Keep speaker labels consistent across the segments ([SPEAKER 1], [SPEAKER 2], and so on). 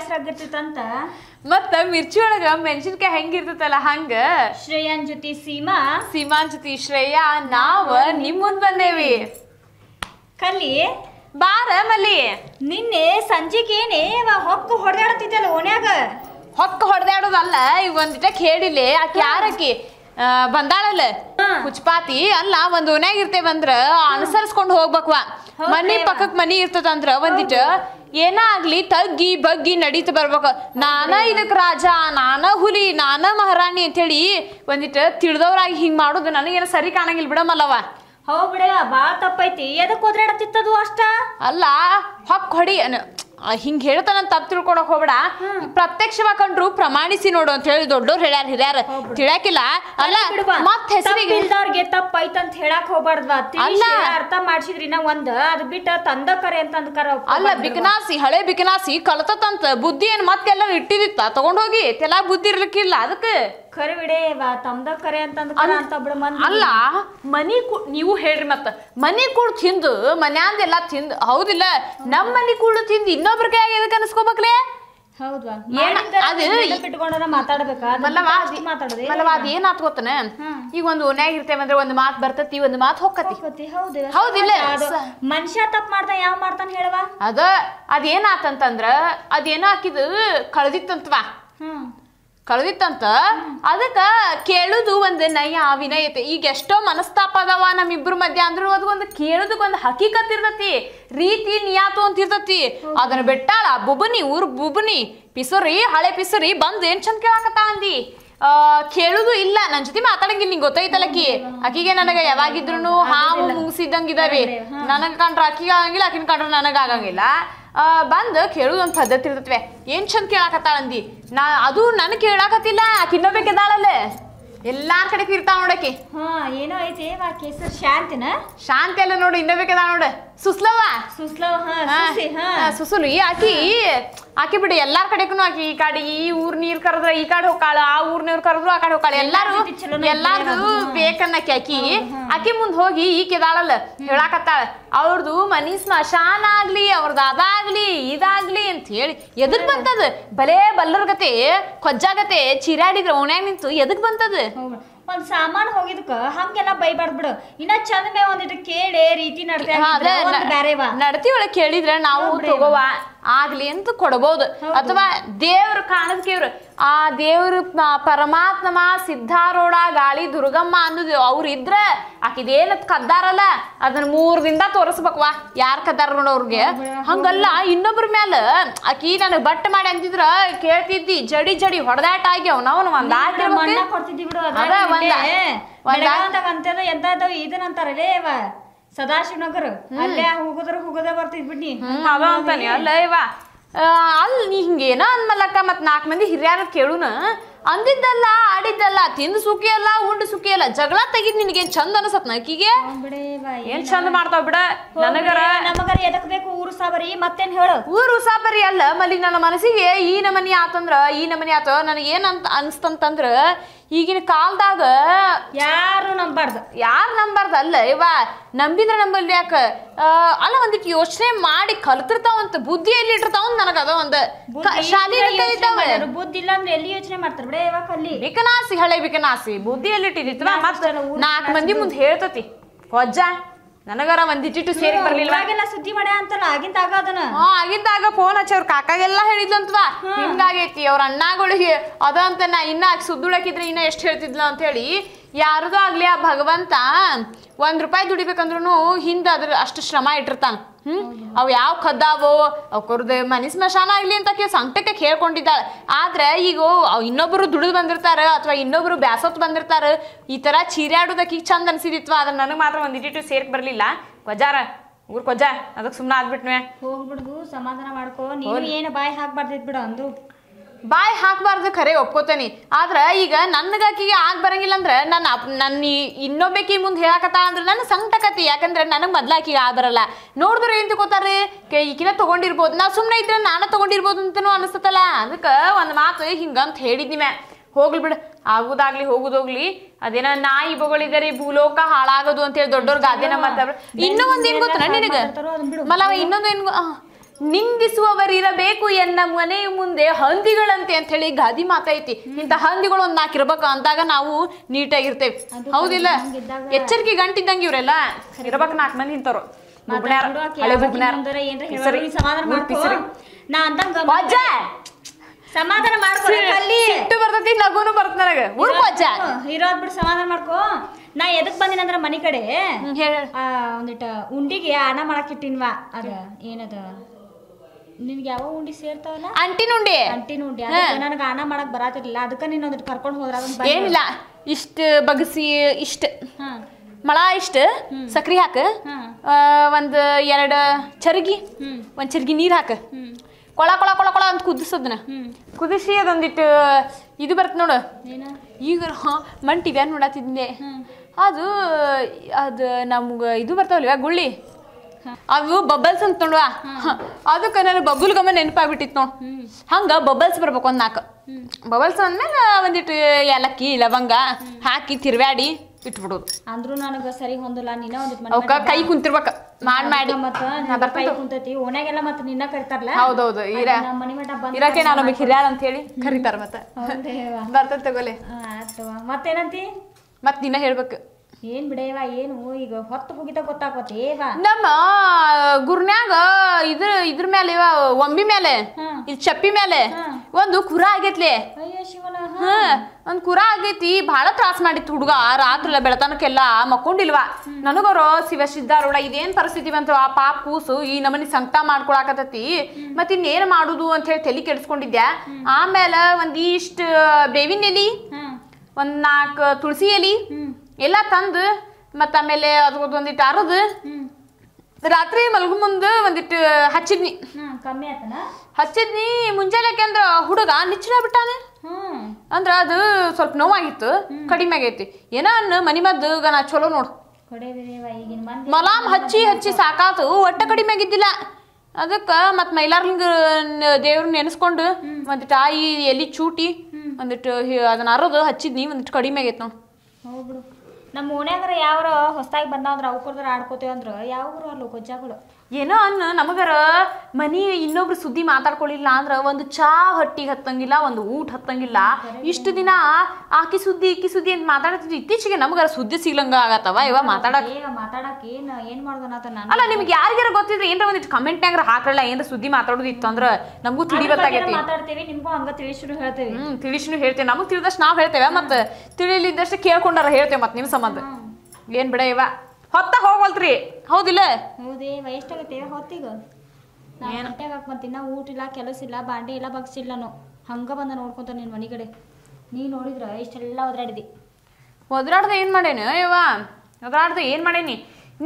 [SPEAKER 1] ಬ್ಯಾಸರ ಆಗಿರ್ತೈತಂತ ಮತ್ತ ಮಿರ್ಚಿ ಒಳಗ ಮೆಣಸಿನ್ಕಾಯಿ ಹೆಂಗಿರ್ತೈತಲ್ಲ ಹಂಗ ಶ್ರೇಯಾನ್ ಜೊತೆ ಸೀಮಾ ಸೀಮಾನ್ ಜೊತೆ ಶ್ರೇಯಾ ನಾವ ನಿಮ್ ಮುಂದ್ ಬಂದೇವಿ ಕಲಿ ಬಾರ ಮಲ್ಲಿ ನಿನ್ನೆ ಸಂಜೆಗೇನೆ ಹೊಕ್ಕು ಹೊಡೆದಾಡತಿದ್ದಲ್ಲ ಓನ್ಯಾಗ ಹೊಕ್ಕು ಹೊಡೆದಾಡೋದಲ್ಲ ಈಗ ಒಂದಿಟ ಕೇಳಿಲಿ ಆಕಿ ಯಾರಕಿ ಬಂದಾಳಲ್ಲ ಹುಚ್ಪಾತಿ ಅಲ್ಲ ಒಂದ್ ಓನ್ಯಾಗ ಇರ್ತೇವಂದ್ರ ಅನುಸರಿಸ್ಕೊಂಡು ಹೋಗ್ಬೇಕ್ವಾ ಮನಿ ಪಕ್ಕಕ್ ಮನಿ ಇರ್ತದಂದ್ರ ಒಂದಿಟ ಏನ ಆಗ್ಲಿ ತಗ್ಗಿ ಬಗ್ಗಿ ನಡೀತ ಬರ್ಬೇಕು ನಾನ ಇದಕ್ ರಾಜ ನಾನ ಹುಲಿ ನಾನ ಮಹಾರಾಣಿ ಅಂತ ಹೇಳಿ ಒಂದಿಟ್ ತಿಳಿದವ್ರಾಗಿ ಹಿಂಗ್ ಮಾಡೋದು ನನಗೇನು ಸರಿ ಕಾಣಂಗಿಲ್ಲ ಬಿಡಮಲ್ಲವ ಹೌ ಬಿಡ ಬಾಳ ತಪ್ಪೈತಿ ಎದಕ್ ಓದ್ರಾಡತ್ತಿತ್ತದು ಅಷ್ಟ ಅಲ್ಲ ಹೊಕ್ ಹೊಡಿ ಹಿಂಗೆ ಹೇಳ್ತಾನ ತಪ್ಪು ತಿಳ್ಕೊಳಕ್ ಹೋಗ್ಬೇಡ ಪ್ರತ್ಯಕ್ಷವಾಗಿ ಕಂಡ್ರು ಪ್ರಮಾಣಿಸಿ ನೋಡು ಅಂತ ಹೇಳಿ ದೊಡ್ಡವ್ರು ಹೇಳ್ಯಾರ ಹಿರಿಯರ್ ತಿಳಿಯಾಕಿಲ್ಲ ಅಲ್ಲ ಮತ್ತೆ ಹೆಸರಿಗೆ ಇಲ್ದವ್ರಿಗೆ ತಪ್ಪಾಯ್ತು ಅಂತ ಹೇಳಕ್ ಹೋಗ್ಬಾರ್ದ್ವಾ ಅರ್ಥ ಮಾಡ್ಸಿದ್ರಿ ನಾ ಒಂದ್ ಅದ್ ಬಿಟ್ಟ ತಂದ ಕರೆ ಅಂತ ಕರ ಅಲ್ಲ ಬಿಕನಾಸಿ ಹಳೆ ಬಿಕನಾಸಿ ಕಲ್ತತಂತ ಬುದ್ಧಿ ಏನ್ ಮತ್ತೆಲ್ಲ ಇಟ್ಟಿದಿತ್ತ ತಗೊಂಡೋಗಿ ಹೋಗಿ ಬುದ್ಧಿ ಇರ್ಲಿಕ್ಕಿಲ್ಲ ಅದಕ್ಕೆ ಕರೆ ಬಿಡೇವಾ ತಮ್ದ ಕರೆ ಅಂತ ಬಿಡ ಅಲ್ಲ ಮನಿ ನೀವು ಹೇಳ್ರಿ ಮತ್ತ ಮನಿ ಕೂಡ ತಿಂದು ಮನ್ಯಾಂದ ಎಲ್ಲಾ ತಿಂದು ಹೌದಿಲ್ಲ ನಮ್ ಮನಿ ಕೂಡ ತಿಂದು ಇನ್ನ ಇನ್ನೊಬ್ರ ಕೈಯಾಗ ಈಗ ಒಂದು ಓನ್ಯಾಗ ಇರ್ತೇವೆ ಅಂದ್ರೆ ಒಂದು ಮಾತು ಬರ್ತತಿ ಒಂದು ಮಾತು ಹೋಗತಿ ಹೌದಿಲ್ಲ ಮನುಷ್ಯ ಯಾವ ಮಾಡ್ತಾನ ಹೇಳವಾ ಅದ ಅದೇನಾತಂತಂದ್ರ ಅದೇನ ಹಾಕಿದ್ ಕಳ್ದಿತ್ತಂತವಾ ಕಳೆದಿತ್ತಂತ ಅದಕ್ಕ ಕೇಳುದು ಒಂದು ನಯ ವಿನಯ ಐತೆ ಈಗ ಎಷ್ಟೋ ಮನಸ್ತಾಪ ಅದಾವ ನಮ್ಮಿಬ್ರ ಮಧ್ಯ ಅಂದ್ರೂ ಅದಕ್ಕೊಂದು ಕೇಳುದಕ್ಕೆ ಒಂದು ಹಕೀಕತ್ ಇರ್ತತಿ ರೀತಿ ನಿಯಾತು ಅಂತ ಇರ್ತತಿ ಅದನ್ನ ಬಿಟ್ಟಾಳ ಬುಬನಿ ಊರ್ ಬುಬನಿ ಪಿಸುರಿ ಹಳೆ ಪಿಸುರಿ ಬಂದು ಏನ್ ಚಂದ ಕೇಳಾಕತ್ತ ಅಂದಿ ಕೇಳುದು ಇಲ್ಲ ನನ್ ಜೊತೆ ಮಾತಾಡಂಗಿ ನಿಂಗೆ ಅಕ್ಕಿ ಅಕ್ಕಿಗೆ ನನಗ ಯಾವಾಗಿದ್ರು ಹಾವು ಮುಗಿಸಿದಂಗಿದಾರಿ ನನಗ ಕಂಡ್ರ ಆಕಿಗೆ ಆಗಂಗಿಲ್ಲ ಆಕಿನ ಕಂಡ್ರ ನನಗ ಆಗಂಗಿಲ್ಲ ಬಂದು ಕೇಳೋದೊಂದು ಪದ್ಧತಿ ಇರ್ತತ್ವೆ ಏನು ಚಂದ ಕೇಳಾಕತ್ತಾಳಂದಿ ನಾ ಅದು ನನ್ ಕೇಳಾಕತ್ತಿಲ್ಲ ಕಿನ್ನೋಬೇಕಿದ್ದಾಳಲ್ಲೇ ಎಲ್ಲಾರ ಕಡೆ ಇರ್ತಾವ ನೋಡಕಿ ಹಾ ಏನೋ ಐತಿ ಶಾಂತಿನ ಶಾಂತಿ ಅಲ್ಲ ನೋಡು ಇನ್ನೋಬೇಕಿದ್ದಾಳ ನೋಡು ಸುಸ್ಲವ ಸುಸ್ಲವ ಸುಸುಲು ಈ ಆಕಿ ಆಕಿ ಬಿಡಿ ಎಲ್ಲಾರ ಕಡೆಗೂ ಆಕಿ ಈ ಕಾಡಿ ಈ ಊರ್ ನೀರ್ ಕರೆದ್ರ ಈ ಕಾಡ್ ಹೋಗಾಳ ಆ ಊರ್ ನೀರ್ ಕರೆದ್ರು ಆ ಕಾಡ ಹೋಗಾಳ ಎಲ್ಲಾರು ಎಲ್ಲಾರು ಬೇಕನ್ನಕ್ಕೆ ಆಕಿ ಆಕಿ ಮುಂದ್ ಹೋಗಿ ಈಕಿದಾಳಲ್ಲ ಹೇಳಾಕತ್ತಾಳ ಅವ್ರದ್ದು ಮನಿ ಸ್ಮಶಾನ ಆಗ್ಲಿ ಅವ್ರದ್ದು ಅದಾಗ್ಲಿ ಇದಾಗ್ಲಿ ಅಂತ ಹೇಳಿ ಎದಕ್ ಬಂತದ ಬಲೇ ಬಲ್ಲರ್ಗತೆ ಕೊಜ್ಜಾಗತೆ ಚಿರಾಡಿದ್ರ ಓಣ್ಯಾಗ ನಿಂತು ಎದಕ್ ಬಂತದ ಒಂದ್ ಸಾಮಾನ್ ಹೋಗಿದಕ್ಕೆ ಹಂಗೆಲ್ಲ ಬೈಬಾರ್ದು ಬಿಡು ಇನ್ನ ಚಂದ ಮೇ ಒಂದಿಟ್ಟು ಕೇಳಿ ರೀತಿ ನಡ್ದೆ ಬೇರೆವಾ ನಡ್ತೀವಲ್ಲ ಕೇಳಿದ್ರೆ ನಾವು ತಗೋವಾ ಆಗ್ಲಿ ಅಂತ ಕೊಡಬಹುದು ಅಥವಾ ದೇವ್ರು ಕಾಣಿಸ್ಕೇವ್ರು ಆ ದೇವ್ರ ಪರಮಾತ್ಮ ಸಿದ್ಧಾರೂಢ ಗಾಳಿ ದುರ್ಗಮ್ಮ ಅನ್ನೋದು ಅವ್ರು ಇದ್ರ ಆಕಿದೇನ ಕದ್ದಾರಲ್ಲ ಅದನ್ನ ಮೂರ್ ದಿನದ ತೋರಿಸ್ಬೇಕವಾ ಯಾರ್ ಕದ್ದಾರ ನೋಡ ಅವ್ರಿಗೆ ಹಂಗಲ್ಲ ಇನ್ನೊಬ್ರ ಮ್ಯಾಲ ಆಕಿ ನನಗ್ ಬಟ್ ಮಾಡಿ ಅಂತಿದ್ರ ಕೇಳ್ತಿದ್ದಿ ಜಡಿ ಜಡಿ ಹೊಡೆದಾಟ ಆಗ್ಯಾವ ಅವನು ಒಂದ್ ಆಟ ಕೊಡ್ತಿದ್ವಿ ಬಿಡು ಸದಾಶಿವನಗರ ಅಲ್ಲೇ ಹೋಗುದ್ರ ಹೋಗೋದ ಬರ್ತಿದ್ ಬಿಡ್ನಿ ಅವ ಅಂತಾನೆ ಅಲ್ಲ ಇವ ಅಲ್ ನೀ ಹಿಂಗೇನ ಅನ್ಮಲ್ಲಕ್ಕ ಮತ್ ನಾಲ್ಕು ಮಂದಿ ಹಿರಿಯರ ಕೇಳುನ ಅಂದಿದ್ದಲ್ಲ ಆಡಿದ್ದಲ್ಲ ತಿಂದು ಸುಖಿ ಅಲ್ಲ ಉಂಡು ಸುಖಿ ಅಲ್ಲ ಜಗಳ ತೆಗಿದ್ ನಿನ್ಗೆ ಚಂದ ಅನ್ಸತ್ ನಕ್ಕಿಗೆ ಏನ್ ಚಂದ ಮಾಡ್ತಾವ್ ಬಿಡ ನನಗರ ನಮಗರ ಎದಕ್ ಬೇಕು ಊರು ಸಾಬರಿ ಮತ್ತೇನ್ ಹೇಳು ಊರು ಸಾಬರಿ ಅಲ್ಲ ಮಲ್ಲಿ ನನ್ನ ಮನಸ್ಸಿಗೆ ಈ ನಮನಿ ಆತಂದ್ರ ಈ ನಮನಿ ಆತ ನನಗೆ ಏನಂತ ಅನ್ಸ್ತಂತಂದ್ರ ಈಗಿನ ಕಾಲದಾಗ ಯಾರು ನಂಬಾರ್ದು ಯಾರು ನಂಬಾರ್ದು ಅಲ್ಲ ಇವಾ ನಂಬಿದ್ರೆ ನಂಬಲ್ಲಿ ಯಾಕ ಅಲ್ಲ ಒಂದಿಕ್ ಯೋಚನೆ ಮಾಡಿ ಕಲ್ತಿರ್ತಾವಂತ ಬುದ್ಧಿ ಎಲ್ಲಿ ಇಟ್ಟಿರ್ತಾವಂತ ನನಗದ ಒಂದ್ ಶಾಲೆ ಬುದ್ಧಿ ಇಲ್ಲ ಅಂದ್ರೆ ಎಲ್ಲಿ ಯೋಚನೆ ಮಾಡ್ತಾರ ಬಿಕನಾಸಿ ಹಳೆ ಬಿಕನಾಸಿ ಬುದ್ಧಿಯಲ್ಲಿ ಬುದ್ಧಿ ಎಲ್ಲಿಟ್ಟಿದಿತ್ತು ಮಂದಿ ಮುಂದೆ ಹೇಳ್ತತಿ ಹೊಜ್ಜ ನನಗರ ಒಂದ್ ಸೇರಿ ಬರ್ಲಿಲ್ಲ ಸುದ್ದಿ ಆಗಿಂದಾಗ ಅದನ್ನ ಆಗಿಂದಾಗ ಫೋನ್ ಹಚ್ಚಿ ಅವ್ರ ಕಾಕಾಗೆಲ್ಲ ಹೇಳಿದ್ಲಂತವಾ ಹಿಂಗಾಗೈತಿ ಅವ್ರ ಅಣ್ಣಗಳಿಗೆ ಅದಂತ ಅಂತ ನಾ ಇನ್ನ ಸುದ್ದುಳಕಿದ್ರೆ ಇನ್ನ ಎಷ್ಟು ಹೇಳ್ತಿದ್ಲ ಅಂತ ಹೇಳಿ ಯಾರದೂ ಆಗ್ಲಿ ಆ ಭಗವಂತ ಒಂದ್ ರೂಪಾಯಿ ದುಡಿಬೇಕಂದ್ರೂ ಹಿಂದ ಅದ್ರ ಅಷ್ಟು ಶ್ರಮ ಇಟ್ಟಿರ್ತಾನ ಹ್ಮ್ ಅವ್ ಯಾವ ಕದ್ದಾವೋ ಅವ್ ಮನಿ ಸ್ಮಶಾನ ಆಗ್ಲಿ ಅಂತ ಕೇಳಿ ಸಂಕಟಕ್ಕೆ ಕೇಳ್ಕೊಂಡಿದ್ದಾಳೆ ಆದ್ರೆ ಈಗ ಇನ್ನೊಬ್ರು ದುಡಿದ್ ಬಂದಿರ್ತಾರ ಅಥವಾ ಇನ್ನೊಬ್ರು ಬ್ಯಾಸತ್ ಬಂದಿರ್ತಾರ ಈ ತರ ಚೀರಾಡೋದಕ್ಕೆ ಈಗ ಚಂದ ಅನ್ಸಿದಿತ್ತು ಅದ್ರ ನನಗೆ ಮಾತ್ರ ಒಂದಿಟ್ಟು ಸೇರ್ಕ್ ಬರ್ಲಿಲ್ಲ ಕೊಜಾರ ಊರ್ ಕೊಜಾ ಅದಕ್ಕೆ ಸುಮ್ನ ಆಗ್ಬಿಟ್ವೆ ಹೋಗ್ಬಿಡ್ದು ಸಮಾಧಾನ ಮಾಡ್ಕೋ ನೀನು ಏನು ಬಾಯಿ ಹಾಕ್ಬಾರ್ದಿದ್ ಬಿಡ ಅಂದು ಬಾಯ್ ಹಾಕ್ಬಾರ್ದು ಖರೆ ಒಪ್ಕೋತೇನಿ ಆದ್ರ ಈಗ ನನ್ಗಾಕಿಗೆ ಆಗ ಬರಂಗಿಲ್ಲ ಅಂದ್ರೆ ನನ್ನ ನನ್ನ ಇನ್ನೊಬ್ಬಕಿ ಮುಂದ್ ಹೇಳಕತ್ತ ಅಂದ್ರೆ ನನ್ನ ಸಂಕಟಕತಿ ಯಾಕಂದ್ರೆ ನನಗೆ ಆಕಿಗ ಆಗ ಬರಲ್ಲ ನೋಡಿದ್ರೆ ಏನ್ ತಗೋತಾರೆ ಈಕಿನ ತಗೊಂಡಿರ್ಬೋದು ನಾ ಸುಮ್ನೆ ಇದ್ರೆ ನಾನ ತಗೊಂಡಿರ್ಬೋದು ಅಂತನೂ ಅನಿಸ್ತಲ್ಲ ಅದಕ್ಕೆ ಒಂದ್ ಮಾತು ಹಿಂಗಂತ ಹೇಳಿದ್ನಿ ಮ್ಯಾ ಹೋಗ್ಲಿ ಬಿಡು ಆಗುದಾಗ್ಲಿ ಹೋಗುದೋಗ್ಲಿ ಅದೇನ ನಾಯಿ ಬೊಗಳಿದರೆ ಭೂಲೋಕ ಹಾಳಾಗೋದು ಹೇಳಿ ದೊಡ್ಡವ್ರಿಗೆ ಅದೇನ ಮಾತಾಡ ಇನ್ನೂ ಒಂದ್ ಏನ್ ಗೊತ್ತ ನಿನಗ ಮಲ ಇನ್ನೊಂದು ಏನ್ ನಿಂದಿಸುವವರಿರಬೇಕು ಎನ್ನ ಮನೆಯ ಮುಂದೆ ಹಂದಿಗಳಂತೆ ಅಂತ ಹೇಳಿ ಗಾದಿ ಮಾತೈತಿ ಇಂಥ ಹಂದಿಗಳು ಒಂದ್ ನಾಲ್ಕಿರ್ಬೇಕು ಅಂದಾಗ ನಾವು ನೀಟಾಗಿರ್ತೇವೆ ಹೌದಿಲ್ಲ ಎಚ್ಚರಿಕೆ ಗಂಟಿದ್ದಂಗೆ ಇವ್ರೆಲ್ಲ ಇರ್ಬೇಕು ನಾಕ್ ಮಂದಿ ಇಂತವ್ರು ಸಮಾಧಾನ ಮಾಡ್ಕೊ ಬರ್ತೈತಿ ನಗುನು ಬರ್ತ ನನಗೆ ಇರೋದ್ ಬಿಟ್ಟು ಸಮಾಧಾನ ಮಾಡ್ಕೋ ನಾ ಎದಕ್ ಬಂದಿನಂದ್ರ ಮನಿ ಕಡೆ ಒಂದಿಟ್ಟ ಉಂಡಿಗೆ ಅನ್ನ ಮಾಡಕ್ ಇಟ್ಟಿನ್ವಾ ಅದ ಏನದ ನಿನ್ಗೆ ಯಾವ ಉಂಡಿ ಸೇರ್ತಾವಲ್ಲ ಅಂಟಿನ ಉಂಡಿ ಅಂಟಿನ ಉಂಡಿ ನನಗೆ ಆನ ಮಾಡಕ್ ಬರಾತಿರ್ಲಿಲ್ಲ ಅದಕ್ಕೆ ನೀನು ಒಂದಿಟ್ಟು ಕರ್ಕೊಂಡು ಹೋದ್ರ ಏನಿಲ್ಲ ಇಷ್ಟು ಬಗಸಿ ಇಷ್ಟ ಮಳ ಇಷ್ಟ ಸಕ್ರಿ ಹಾಕ ಒಂದು ಎರಡು ಚರಗಿ ಒಂದು ಚರಗಿ ನೀರು ಹಾಕ ಕೊಳ ಕೊಳ ಕೊಳ ಕೊಳ ಅಂತ ಕುದಿಸೋದನ್ನ ಕುದಿಸಿ ಅದೊಂದಿಟ್ಟು ಇದು ಬರ್ತ ನೋಡು ಈಗ ಮಂಟಿ ವ್ಯಾನ್ ನೋಡತ್ತಿದ್ದೆ ಅದು ಅದು ನಮ್ಗೆ ಇದು ಬರ್ತಾವಲ್ವ ಗುಳ್ಳಿ ಅವು ಬಬಲ್ಸ್ ಅಂತ ನೋಡುವ ಅದಕ್ಕ ನಾನು ಬಬಲ್ ಗಮ್ಮ ನೆನಪಾಗ್ಬಿಟ್ಟಿತ್ತು ನೋಡ್ ಹಂಗ ಬಬಲ್ಸ್ ಬರ್ಬೇಕು ಒಂದ್ ನಾಲ್ಕು ಬಬಲ್ಸ್ ಅಂದ್ಮೇಲೆ ಒಂದಿಟ್ಟು ಏಲಕ್ಕಿ ಲವಂಗ ಹಾಕಿ ತಿರ್ವ್ಯಾಡಿ ಇಟ್ಬಿಡೋದು ಅಂದ್ರು ನನಗ ಸರಿ ಹೊಂದಲ್ಲ ನಿನ್ನ ಒಂದಿಟ್ಟು ಕೈ ಕುಂತಿರ್ಬೇಕ ಮಾಡ್ ಮಾಡಿ ಮತ್ತ ಕೈ ಮತ್ತ ನಿನ್ನ ಕರಿತಾರಲ್ಲ ಹೌದೌದು ಇರ ನಾನು ಹಿರಿಯಾಳ ಅಂತ ಹೇಳಿ ಕರಿತಾರ ಮತ್ತ ಬರ್ತದ ತಗೋಲೆ ಮತ್ತೇನಂತಿ ಮತ್ ನಿನ್ನ ಹೇಳ್ಬೇಕು ಏನ್ ಬಿಡೇವ ಏನು ಈಗ ಹೊತ್ತು ಹೋಗಿತ ಗೊತ್ತಾಗತ್ತೆ ನಮ್ಮ ಗುರ್ನ್ಯಾಗ ಇದ್ರ ಇದ್ರ ಮೇಲೆ ಇವ ಒಂಬಿ ಮೇಲೆ ಇದು ಚಪ್ಪಿ ಮೇಲೆ ಒಂದು ಕುರ ಆಗೇತ್ಲೆ ಹಾ ಒಂದ್ ಕುರ ಆಗೈತಿ ಬಹಳ ತ್ರಾಸ್ ಮಾಡಿತ್ತು ಹುಡುಗ ರಾತ್ರಿ ಬೆಳತನಕ್ಕೆಲ್ಲ ಮಕ್ಕೊಂಡಿಲ್ವಾ ನನಗರು ಶಿವ ಸಿದ್ಧಾರೂಢ ಇದೇನ್ ಪರಿಸ್ಥಿತಿ ಬಂತು ಆ ಪಾಪ ಕೂಸು ಈ ನಮನಿ ಸಂಕಟ ಮಾಡ್ಕೊಳಕತ್ತತಿ ಮತ್ತೆ ಇನ್ನೇನ್ ಮಾಡುದು ಅಂತ ಹೇಳಿ ತಲೆ ಕೆಡ್ಸ್ಕೊಂಡಿದ್ಯಾ ಆಮೇಲೆ ಒಂದಿಷ್ಟ ಬೇವಿನ ಎಲಿ ಒಂದ್ ನಾಲ್ಕು ತುಳಸಿ ಎಲಿ ಎಲ್ಲ ತಂದು ಮತ್ತು ಆಮೇಲೆ ಅದ್ರದ್ದು ಒಂದಿಟ್ಟು ಅರದು ರಾತ್ರಿ ಮಲ್ಗು ಮುಂದೆ ಒಂದಿಟ್ಟು ಹಚ್ಚಿದ್ನಿ ಹಚ್ಚಿದ್ನಿ ಮುಂಜಾನೆ ಕೇಂದ್ರ ಹುಡುಗ ನಿಚ್ಚಳ ಬಿಟ್ಟಾನೆ ಅಂದ್ರೆ ಅದು ಸ್ವಲ್ಪ ನೋವಾಗಿತ್ತು ಕಡಿಮೆ ಆಗೈತಿ ಏನೋ ಅನ್ನ ಮನಿ ಮದ್ದು ಚಲೋ ನೋಡು ಮಲಾಮ್ ಹಚ್ಚಿ ಹಚ್ಚಿ ಸಾಕಾತು ಒಟ್ಟ ಕಡಿಮೆ ಆಗಿದ್ದಿಲ್ಲ ಅದಕ್ಕೆ ಮತ್ತೆ ಮೈಲಾರ್ಲಿಂಗ ದೇವ್ರ ನೆನೆಸ್ಕೊಂಡು ಒಂದಿಟ್ಟು ಆಯಿ ಎಲಿ ಚೂಟಿ ಒಂದಿಟ್ಟು ಅದನ್ನ ಅರದು ಹಚ್ಚಿದ್ನಿ ಒಂದಿಟ್ಟು ಕಡಿಮೆ ಆಗೈತೆ ನಾವು ನಮ್ಮ ಓಣ್ಯಾಗ್ರ ಯಾವ್ರ ಹೊಸದಾಗಿ ಬಂದಾವಂದ್ರೆ ಆಡ್ಕೋತೇವಂದ್ರ ಯಾವ ಊರು ಅಲ್ಲೋ ಗೊಜ್ಜಾಗಳು ಏನೋ ಅನ್ನ ನಮಗರ ಮನಿ ಇನ್ನೊಬ್ರು ಸುದ್ದಿ ಮಾತಾಡ್ಕೊಳ್ಳಿಲ್ಲ ಅಂದ್ರ ಒಂದು ಚಾ ಹಟ್ಟಿಗೆ ಹತ್ತಂಗಿಲ್ಲ ಒಂದು ಊಟ ಹತ್ತಂಗಿಲ್ಲ ಇಷ್ಟು ದಿನ ಆಕಿ ಸುದ್ದಿ ಇಕ್ಕಿ ಸುದ್ದಿ ಅಂತ ಮಾತಾಡ್ತಿದ್ವಿ ಇತ್ತೀಚೆಗೆ ನಮಗರ ಸುದ್ದಿ ಸಿಗ್ಲಂಗ ಆಗತ್ತವ ಇವ ಮಾತಾಡಕ್ ಮಾತಾಡಕ್ ಏನ್ ಏನ್ ಅಲ್ಲ ನಿಮ್ಗೆ ಯಾರಿಗಾರ ಗೊತ್ತಿದ್ರೆ ಏನ್ರ ಒಂದ್ ಕಮೆಂಟ್ ನಾಗ ಹಾಕ್ರಲ್ಲ ಏನ್ರ ಸುದ್ದಿ ಇತ್ತು ಅಂದ್ರ ನಮಗೂ ತಿಳಿ ಗೊತ್ತಾಗೈತಿ ತಿಳಿಸ್ರು ಹೇಳ್ತೇವೆ ಹ್ಮ್ ತಿಳಿಸ್ರು ಹೇಳ್ತೇವೆ ನಮಗ್ ತಿಳಿದಷ್ಟು ನಾವ್ ಹೇಳ್ತೇವೆ ಮತ್ತ ತಿಳಿಲಿದ್ದಷ್ಟು ಕೇಳ್ಕೊಂಡಾರ ಹೇಳ್ತೇವೆ ಮತ್ ನಿಮ್ ಸಂಬಂಧ ಏನ್ ಬಿಡ ಇವ ಹೊತ್ತ ಹೋಗಲ್ತ್ರಿ ಹೌದಿಲ್ಲ ಹೌದೇ ಹೊತ್ತಿಗ ಏನು ಊಟ ಇಲ್ಲ ಕೆಲಸ ಇಲ್ಲ ಬಾಂಡಿ ಇಲ್ಲ ಬಗ್ಸಿಲ್ಲ ಹಂಗ ಬಂದ ನೋಡ್ಕೊಂತ ನಿನ್ನ ಕಡೆ ನೀ ನೋಡಿದ್ರ ಇಷ್ಟೆಲ್ಲ ಒದ್ರಾಡಿದಿ ಒದ್ರಾಡ್ದ ಏನು ಮಾಡೇನು ಇವ ಒದ್ರಾಡ್ದೆ ಏನು ಮಾಡೇನಿ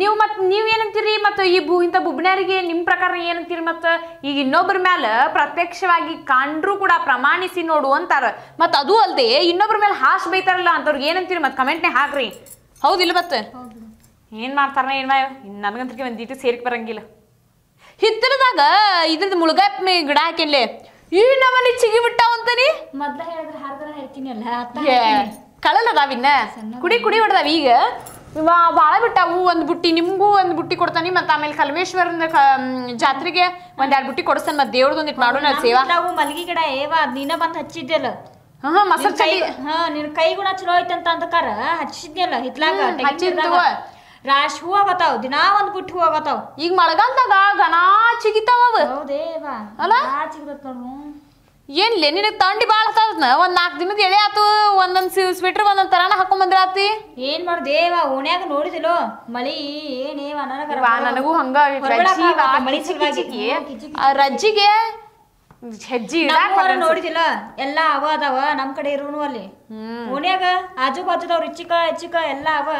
[SPEAKER 1] ನೀವು ಮತ್ತೆ ನೀವು ಏನಂತೀರಿ ಮತ್ತು ಈ ಬು ಇಂಥ ಬುಬ್ನ್ಯಾರಿಗೆ ನಿಮ್ಮ ಪ್ರಕಾರ ಏನಂತೀರಿ ಮತ್ತು ಈಗ ಇನ್ನೊಬ್ಬರ ಮ್ಯಾಲ ಪ್ರತ್ಯಕ್ಷವಾಗಿ ಕಂಡ್ರೂ ಕೂಡ ಪ್ರಮಾಣಿಸಿ ನೋಡು ಅಂತಾರೆ ಮತ್ತು ಅದು ಅಲ್ಲದೆ ಇನ್ನೊಬ್ಬರ ಮೇಲೆ ಹಾಸ್ ಬೈತಾರಲ್ಲ ಅಂತವ್ರಿಗೆ ಏನಂತೀರಿ ಮತ್ತು ಕಮೆಂಟ್ನೇ ಹಾಕ್ರಿ ಹೌದಿಲ್ಲ ಮತ್ತೆ ಏನು ಮಾಡ್ತಾರ ಏನು ಮಾಯ ಒಂದು ಇಟ್ಟು ಸೇರಿಕೆ ಬರಂಗಿಲ್ಲ ಹಿತ್ತಲದಾಗ ಇದ್ರದ್ದು ಮುಳುಗಪ್ಪ ಗಿಡ ಹಾಕಿನ್ಲೆ ಈ ನಮ್ಮಲ್ಲಿ ಚಿಗಿ ಬಿಟ್ಟಾವ ಅಂತಾನಿ ಮೊದ್ಲ ಹೇಳಿದ್ರೆ ಹಾರ್ದರ ಹೇಳ್ತೀನಲ್ಲ ಕಳಲ್ ಅದಾವಿನ್ನ ಕುಡಿ ಕುಡಿ ಹೊಡೆದಾವ ಈಗ ಭಾಳ ಬಿಟ್ಟಾವು ಒಂದು ಬುಟ್ಟಿ ನಿಮಗೂ ಒಂದು ಬುಟ್ಟಿ ಕೊಡ್ತಾನೆ ಮತ್ತು ಆಮೇಲೆ ಕಲ್ಮೇಶ್ವರನ ಜಾತ್ರೆಗೆ ಒಂದು ಎರಡು ಬುಟ್ಟಿ ಕೊಡಿಸ್ತಾನೆ ಮತ್ತು ದೇವ್ರದ್ದು ಒಂದಿಟ್ಟು ಮಾಡೋಣ ಸೇವಾ ಮಲ್ಗಿ ಗಿಡ ಏವಾ ನೀನ ಬಂದು ಹಚ್ಚಿದ್ದೆಲ್ಲ ಹಾ ಮಸರ್ ಕೈ ಹಾ ನಿನ್ನ ಕೈ ಗುಣ ಚಲೋ ಐತಂತ ಅಂದಕಾರ ಹಚ್ಚಿದ್ನಲ್ಲ ಹಿತ್ಲಾಗ ಹಚ್ಚಿದ್ವ ರಾಶ್ ಹೂವ ಬತಾವ್ ದಿನಾ ಒಂದ್ ಪುಟ್ಟ ಹೂವ ಬತಾವ್ ಈಗ ಮಳೆಗಾಲದಾಗ ಘನ ಚಿಗಿತಾವ ಅವ ಏನ್ ಲೇ ತಂಡಿ ಬಾಳ ಒಂದ್ ನಾಲ್ಕು ದಿನದ ಎಳೆ ಆತು ಒಂದೊಂದ್ ಸ್ವೆಟರ್ ಒಂದೊಂದ್ ತರಾನ ಹಾಕೊಂಡ್ ಆತಿ ಏನ್ ಮಾಡ್ದೇವ ಓಣ್ಯಾಗ ನೋಡಿದಿಲ್ಲೋ ಮಳಿ ಏನೇವ ನನಗೂ ಹಂಗ ರಜ್ಜಿಗೆ ಹೆಜ್ಜಿ ನೋಡಿದಿಲ್ಲ ಎಲ್ಲ ಅವ ಅದಾವ ನಮ್ ಕಡೆ ಇರೋನು ಅಲ್ಲಿ ಓಣ್ಯಾಗ ಆಜು ಬಾಜುದವ್ರು ಇಚ್ಚಿಕ ಹೆಚ್ಚಿಕ ಎಲ್ಲ ಅವ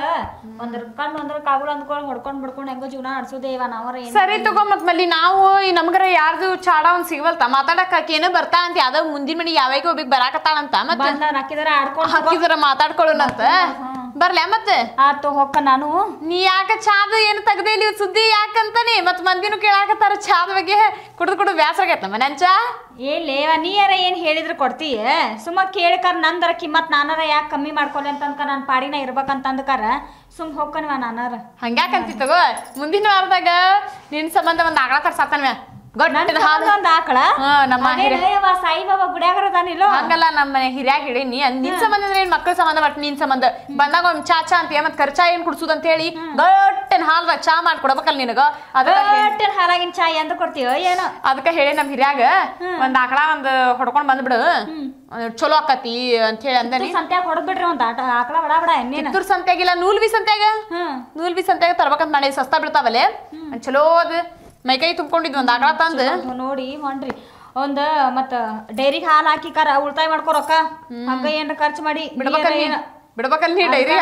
[SPEAKER 1] ಒಂದ್ರ ಕಣ್ಣು ಒಂದ್ ಕಾಗುಲ ಅಂದ್ಕೊಂಡು ಹೊಡ್ಕೊಂಡ್ ಬಿಡ್ಕೊಂಡ್ ಹೆಂಗೋ ಜೀವನ ಇವ ನಾವರ ಸರಿ ತಗೋ ಮತ್ ಮಲ್ಲಿ ನಾವು ನಮ್ಗರ ಯಾರ್ದು ಚಾಡ ಒಂದ್ ಸಿಗವಲ್ತ ಮಾತಾಡಕ್ ಏನೋ ಬರ್ತಾ ಅಂತ ಯಾವ್ದಾಗ ಮುಂದಿನ ಮನಿ ಯಾವಾಗ ಒಬ್ಬಿಗೆ ಬರಾಕತ್ತಾಳಂತ ಮತ್ತ ಹಾಕಿದಾರ ಆಡ್ಕೊಂಡ್ ಹಾಕಿದಾರ ಮಾತಾಡ್ಕೊಳ್ಳೋಣಂತ ಬರ್ಲ್ಯಾ ಮತ್ತೆ ಆತು ಹೊಕ್ಕ ನಾನು ನೀ ಯಾಕೆ ಚಾದ ಏನು ತೆಗ್ದೇ ಇಲ್ಲಿ ಸುದ್ದಿ ಯಾಕಂತಾನೆ ಮತ್ ಮಂದಿನೂ ಕೇಳಾಕತ್ತಾರ ಚಾದ ಬಗ್ಗೆ ಕುಡ್ದು ಕುಡ್ದು ಬ್ಯಾಸರಾಗೈತ ಮನ್ಯಾನ್ ಏ ಲೇವಾ ನೀ ಯಾರ ಏನು ಹೇಳಿದ್ರು ಕೊಡ್ತೀಯ ಸುಮ್ಮ ಕೇಳ್ಕರ್ ನಂದರ ಕಿಮ್ಮತ್ ನಾನರ ಯಾಕೆ ಕಮ್ಮಿ ಮಾಡ್ಕೊಲಿ ಅಂತಂದ್ಕ ನನ್ನ ಪಾಡಿನ ಇರ್ಬೇಕಂತಂದ್ಕಾರ ಸುಮ್ ಹೋಗ್ಕನ್ವ ನಾನಾರ ಹಂಗ್ಯಾಕಂತಿ ತಗೋ ಮುಂದಿನ ವಾರದಾಗ ನಿನ್ನ ಸಂಬಂಧ ಒಂದು ಆಗಳ ತರ್ಸಾತನ್ವ ಹಂಗಲ್ಲ ನಮ್ಮ ಮನೆ ಹಿರಿಯಾಗ ಹೇಳಿನಿ ನಿನ್ ಸಂಬಂಧ ಅಂದ್ರೆ ಮಕ್ಕಳ ಸಂಬಂಧ ಬಟ್ ನಿನ್ ಸಂಬಂಧ ಬಂದಾಗ ಒಂದ್ ಚಾ ಚಾ ಅಂತೀಯ ಮತ್ ಖರ್ಚಾ ಏನ್ ಕುಡ್ಸುದ್ ಅಂತ ಹೇಳಿ ದೊಟ್ಟನ್ ಹಾಲ್ದಾಗ ಚಾ ಮಾಡ್ಕೊಡ್ಬೇಕಲ್ಲ ನಿನಗ ಅದನ್ ಹಾಲಾಗಿನ ಚಾ ಎಂದ ಕೊಡ್ತೀವ ಏನೋ ಅದಕ್ಕೆ ಹೇಳಿ ನಮ್ ಹಿರಿಯಾಗ ಒಂದ್ ಆಕಳ ಒಂದ್ ಹೊಡ್ಕೊಂಡ್ ಬಂದ್ಬಿಡು ಚಲೋ ಆಕತಿ ಅಂತ ಹೇಳಿ ಅಂದನಿ ಸಂತ್ಯಾಗ ಹೊಡೆದ್ ಬಿಡ್ರಿ ಒಂದ್ ಆಟ ಆಕಳ ಬಡ ಸಂತ್ಯಾಗಿಲ್ಲ ನೂಲ್ವಿ ಸಂತ್ಯಾಗ ನೂಲ್ವಿ ಸಂತ್ಯಾಗ ತರ್ಬೇಕಂತ ಮಾಡಿ ಸಸ್ತಾ ಬೀಳ್ತಾವಲ್ಲೇ ಚಲೋ ಅದು ಮೈಕೈ ತುಂಬಿಕೊಂಡಿದ್ವಿ ಒಂದು ಆಟ ತಂದು ನೋಡಿ ಹೊಂಡ್ರಿ ಒಂದ ಮತ್ತ ಡೈರಿ ಹಾಲು ಕರ ಉಳಿತಾಯ ಮಾಡ್ಕೋ ರೊಕ್ಕ ಹಂಗ ಏನ್ರ ಖರ್ಚು ಮಾಡಿ ಬಿಡ್ಬೇಕಲ್ಲಿ ನೀ ಡೈರಿ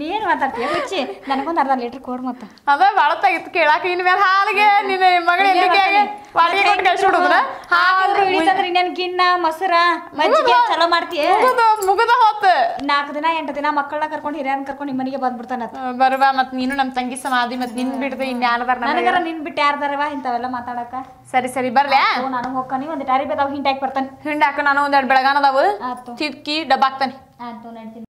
[SPEAKER 1] ನೀನು ಮಾತಾಡ್ತೀಯ ಹುಚ್ಚಿ ನನಗೊಂದು ಅರ್ಧ ಲೀಟರ್ ಕೋಡ್ ಮತ್ತ ಅದ ಬಳತಾಗಿತ್ತು ಕೇಳಾಕ ಇನ್ ಮೇಲೆ ಹಾಲಿಗೆ ನಿನ್ನ ಮಗಳ ವಾಟಿಗೆ ಕೊಟ್ಟು ಕಳ್ಸಿ ಬಿಡುದ್ರ ಹಾಲು ಇಳಿತಂದ್ರೆ ಇನ್ನೇನು ಗಿನ್ನ ಮೊಸರ ಮಜ್ಜಿಗೆ ಚಲೋ ಮಾಡ್ತೀಯ ಮುಗದ ಹೋತ ನಾಲ್ಕು ದಿನ ಎಂಟು ದಿನ ಮಕ್ಕಳನ್ನ ಕರ್ಕೊಂಡು ಹಿರಿಯನ್ ಕರ್ಕೊಂಡು ನಿಮ್ಮ ಮನೆಗೆ ಬಂದ್ಬಿಡ್ತಾನ ಬರುವ ಮತ್ ನೀನು ನಮ್ಮ ತಂಗಿ ಸಮಾಧಿ ಮತ್ ನಿನ್ ಬಿಡ್ದೆ ಇನ್ ಯಾರದಾರ ನನಗರ ನಿನ್ ಬಿಟ್ಟು ಯಾರದಾರವ ಇಂಥವೆಲ್ಲ ಮಾತಾಡಕ ಸರಿ ಸರಿ ಬರ್ಲ್ಯಾ ನಾನು ಹೋಗ್ತಾನೆ ಒಂದು ಟಾರಿ ಬೇದಾವ್ ಹಿಂಡಾಕ್ ಬರ್ತಾನೆ ಹಿಂಡಾಕ ನಾನು ಒಂದೆರಡು ಬೆಳಗಾನದಾವು ಚಿಕ್ಕಿ ಡಬ್ಬಾಕ್ತಾನೆ ಆಯ್ತು ನಡ್ತೀನಿ